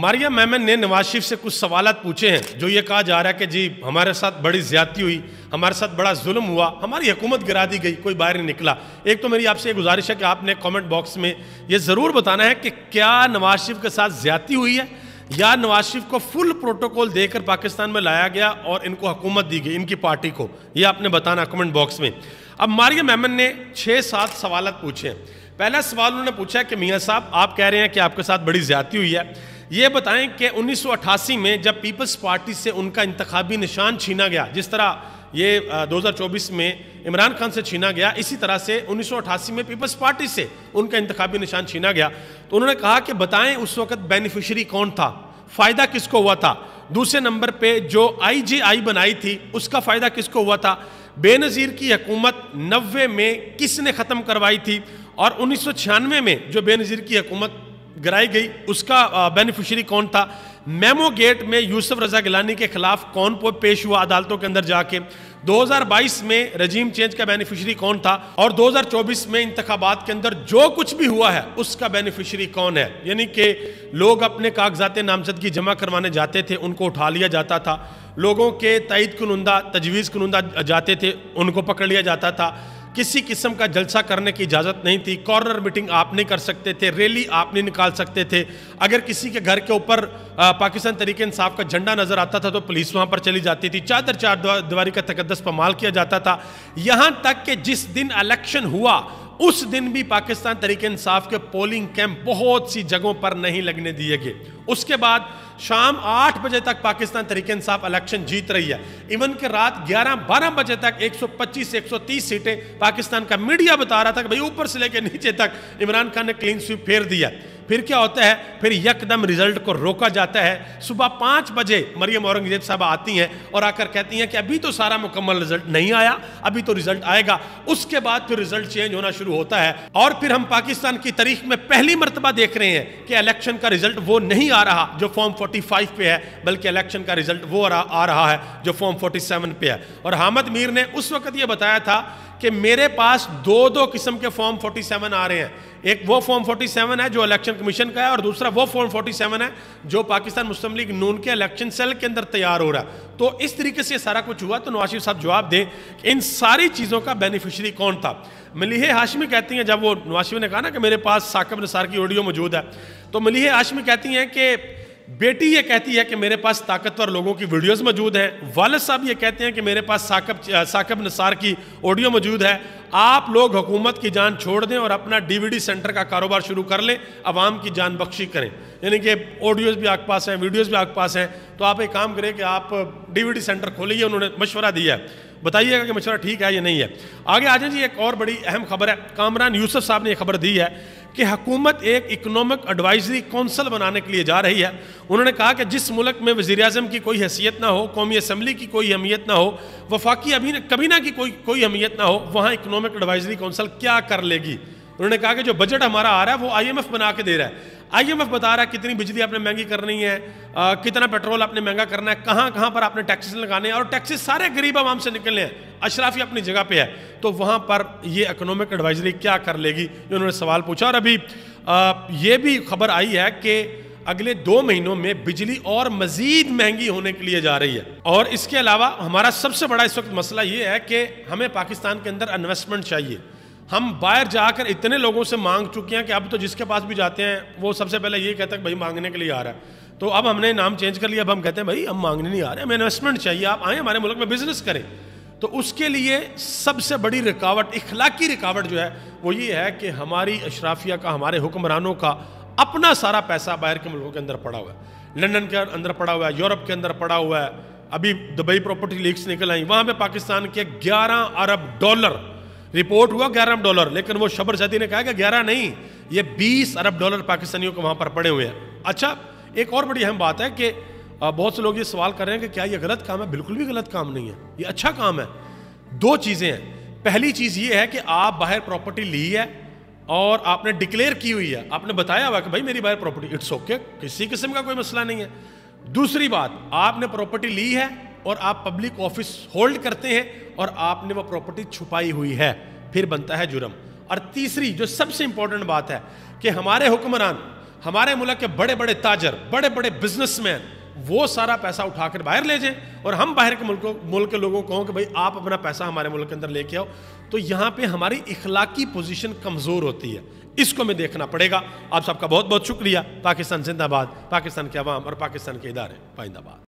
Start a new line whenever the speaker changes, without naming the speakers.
मारिया मैमन ने नवाज शरीफ से कुछ सवाल पूछे हैं जो ये कहा जा रहा है कि जी हमारे साथ बड़ी ज्यादती हुई हमारे साथ बड़ा जुल्म हुआ हमारी हुकूमत गिरा दी गई कोई बाहर नहीं निकला एक तो मेरी आपसे ये गुजारिश है कि आपने कमेंट बॉक्स में ये ज़रूर बताना है कि क्या नवाज शरीफ के साथ ज्यादती हुई है या नवाज शरीफ को फुल प्रोटोकॉल देकर पाकिस्तान में लाया गया और इनको हुकूमत दी गई इनकी पार्टी को ये आपने बताना कमेंट बॉक्स में अब मारिया मैमन ने छः सात सवाल पूछे हैं पहला सवाल उन्होंने पूछा कि मियाँ साहब आप कह रहे हैं कि आपके साथ बड़ी ज्यादती हुई है ये बताएं कि 1988 में जब पीपल्स पार्टी से उनका इंतबी निशान छीना गया जिस तरह ये 2024 में इमरान खान से छीना गया इसी तरह से 1988 में पीपल्स पार्टी से उनका इंतबी निशान छीना गया तो उन्होंने कहा कि बताएं उस वक्त बेनिफिशरी कौन था फ़ायदा किसको हुआ था दूसरे नंबर पे जो आईजीआई बनाई थी उसका फ़ायदा किसको हुआ था बेनज़ीर की हकूमत नबे में किसने ख़त्म करवाई थी और उन्नीस में जो बेनज़ीर की हकूमत गिराई गई उसका बेनिफिशरी कौन था मेमो गेट में यूसुफ रजा गिलानी के खिलाफ कौन पो पेश हुआ अदालतों के अंदर जाके 2022 में रजीम चेंज का बेनिफिशरी कौन था और 2024 में इंतबात के अंदर जो कुछ भी हुआ है उसका बेनिफिशरी कौन है यानी कि लोग अपने कागजात नामजदगी जमा करवाने जाते थे उनको उठा लिया जाता था लोगों के तइद कनुंदा तजवीज़ कनुंदा जाते थे उनको पकड़ लिया जाता था किसी किस्म का जलसा करने की इजाज़त नहीं थी कॉर्नर मीटिंग आप नहीं कर सकते थे रैली आप नहीं निकाल सकते थे अगर किसी के घर के ऊपर पाकिस्तान तरीके इंसाफ का झंडा नज़र आता था तो पुलिस वहाँ पर चली जाती थी चादर चार दीवारी का तकदस पमाल किया जाता था यहाँ तक कि जिस दिन इलेक्शन हुआ उस दिन भी पाकिस्तान तरीके इंसाफ के पोलिंग कैंप बहुत सी जगहों पर नहीं लगने दिए गए उसके बाद शाम आठ बजे तक पाकिस्तान तरीके इंसाफ इलेक्शन जीत रही है इवन के रात ग्यारह बारह बजे तक 125 130 सीटें पाकिस्तान का मीडिया बता रहा था कि भाई ऊपर से लेकर नीचे तक इमरान खान ने क्लीन स्वीप फेर दिया फिर क्या होता है फिर यकदम रिजल्ट को रोका जाता है सुबह पाँच बजे मरियम औरंगजेब साहब आती हैं और आकर कहती हैं कि अभी तो सारा मुकम्मल रिजल्ट नहीं आया अभी तो रिजल्ट आएगा उसके बाद फिर रिजल्ट चेंज होना शुरू होता है और फिर हम पाकिस्तान की तारीख में पहली मरतबा देख रहे हैं कि इलेक्शन का रिजल्ट वो नहीं आ रहा जो फॉर्म 45 पे है बल्कि इलेक्शन का रिजल्ट वो रहा, आ रहा है जो फॉर्म 47 पे है और हामद मीर ने उस वक्त ये बताया था कि मेरे पास दो दो किस्म के फॉर्म 47 आ रहे हैं एक वो फॉर्म 47 है जो इलेक्शन कमीशन का है और दूसरा वो फॉर्म 47 है जो पाकिस्तान मुस्लिम लीग नून के इलेक्शन सेल के अंदर तैयार हो रहा है तो इस तरीके से सारा कुछ हुआ तो नवाज साहब जवाब दें कि इन सारी चीज़ों का बेनिफिशरी कौन था मलिह हाशमी कहती हैं जब वो नवाज ने कहा ना कि मेरे पास साकब नसार की ऑडियो मौजूद है तो मलिह हाशमी कहती हैं कि बेटी ये कहती है कि मेरे पास ताकतवर लोगों की वीडियोस मौजूद हैं वालद साहब ये कहते हैं कि मेरे पास साकब साकब नसार की ऑडियो मौजूद है आप लोग हुकूमत की जान छोड़ दें और अपना डीवीडी सेंटर का कारोबार शुरू कर लें आवाम की जान बख्शी करें यानी कि ऑडियोज़ भी आपके पास हैं वीडियोज़ भी आपके पास हैं तो आप एक काम करें कि आप डी सेंटर खोलिए उन्होंने मशवरा दिया बताइएगा कि मशवरा ठीक है या नहीं है आगे आ जाए जी एक और बड़ी अहम खबर है कामरान यूसुफ साहब ने यह खबर दी है कि हकूमत एक इकनॉमिक एडवाइजरी कौंसल बनाने के लिए जा रही है उन्होंने कहा कि जिस मुल्क में वज़ी अजम की कोई हैसियत ना हो कौमी असम्बली की कोई अहमियत ना हो वफाकी अभी कबीना की कोई कोई अहमियत ना हो वहाँ इकनॉमिक एडवाइजरी कौंसल क्या कर लेगी उन्होंने कहा कि जो बजट हमारा आ रहा है वो आई एम एफ बना के दे रहा है आईएमएफ बता रहा है कितनी बिजली आपने महंगी करनी है आ, कितना पेट्रोल आपने महंगा करना है कहाँ कहाँ पर आपने टैक्सेस लगाने हैं और टैक्सेस सारे गरीब आवाम से निकलने हैं अशराफी अपनी जगह पे है तो वहाँ पर ये इकोनॉमिक एडवाइजरी क्या कर लेगी ये उन्होंने सवाल पूछा और अभी आ, ये भी खबर आई है कि अगले दो महीनों में बिजली और मजीद महंगी होने के लिए जा रही है और इसके अलावा हमारा सबसे बड़ा इस वक्त मसला ये है कि हमें पाकिस्तान के अंदर इन्वेस्टमेंट चाहिए हम बाहर जाकर इतने लोगों से मांग चुके हैं कि अब तो जिसके पास भी जाते हैं वो सबसे पहले ये कहता है भाई मांगने के लिए आ रहा है तो अब हमने नाम चेंज कर लिया अब हम कहते हैं भाई हम मांगने नहीं आ रहे हमें इन्वेस्टमेंट चाहिए आप आए हमारे मुल्क में बिजनेस करें तो उसके लिए सबसे बड़ी रुकावट इखलाकी रुकावट जो है वो ये है कि हमारी अशराफिया का हमारे हुक्मरानों का अपना सारा पैसा बाहर के मुल्कों के अंदर पड़ा हुआ है लंदन के अंदर पड़ा हुआ है यूरोप के अंदर पड़ा हुआ है अभी दुबई प्रॉपर्टी लीक्स निकल आई वहाँ पे पाकिस्तान के 11 अरब डॉलर रिपोर्ट हुआ ग्यारह डॉलर लेकिन वो शबर शादी ने कहा कि ग्यारह नहीं ये बीस अरब डॉलर पाकिस्तानियों को वहाँ पर पड़े हुए हैं अच्छा एक और बड़ी अहम बात है कि बहुत से लोग ये सवाल कर रहे हैं कि क्या ये गलत काम है बिल्कुल भी गलत काम नहीं है ये अच्छा काम है दो चीज़ें हैं पहली चीज़ ये है कि आप बाहर प्रॉपर्टी ली है और आपने डिक्लेयर की हुई है आपने बताया हुआ कि भाई मेरी बाहर प्रॉपर्टी इट्स ओके किसी किस्म का कोई मसला नहीं है दूसरी बात आपने प्रॉपर्टी ली है और आप पब्लिक ऑफिस होल्ड करते हैं और आपने वो प्रॉपर्टी छुपाई हुई है फिर बनता है जुर्म और तीसरी जो सबसे इंपॉर्टेंट बात है कि हमारे हुक्मरान हमारे मुल्क के बड़े बड़े ताजर बड़े बड़े बिजनेसमैन वो सारा पैसा उठाकर बाहर ले जाएं और हम बाहर के मुल्कों मुल्क के लोगों को कि भाई आप अपना पैसा हमारे मुल्क के अंदर लेके आओ तो यहाँ पे हमारी इखलाकी पोजीशन कमज़ोर होती है इसको हमें देखना पड़ेगा आप सबका बहुत बहुत शुक्रिया पाकिस्तान जिंदाबाद पाकिस्तान के अवाम और पाकिस्तान के इदारे पाइंदाबाद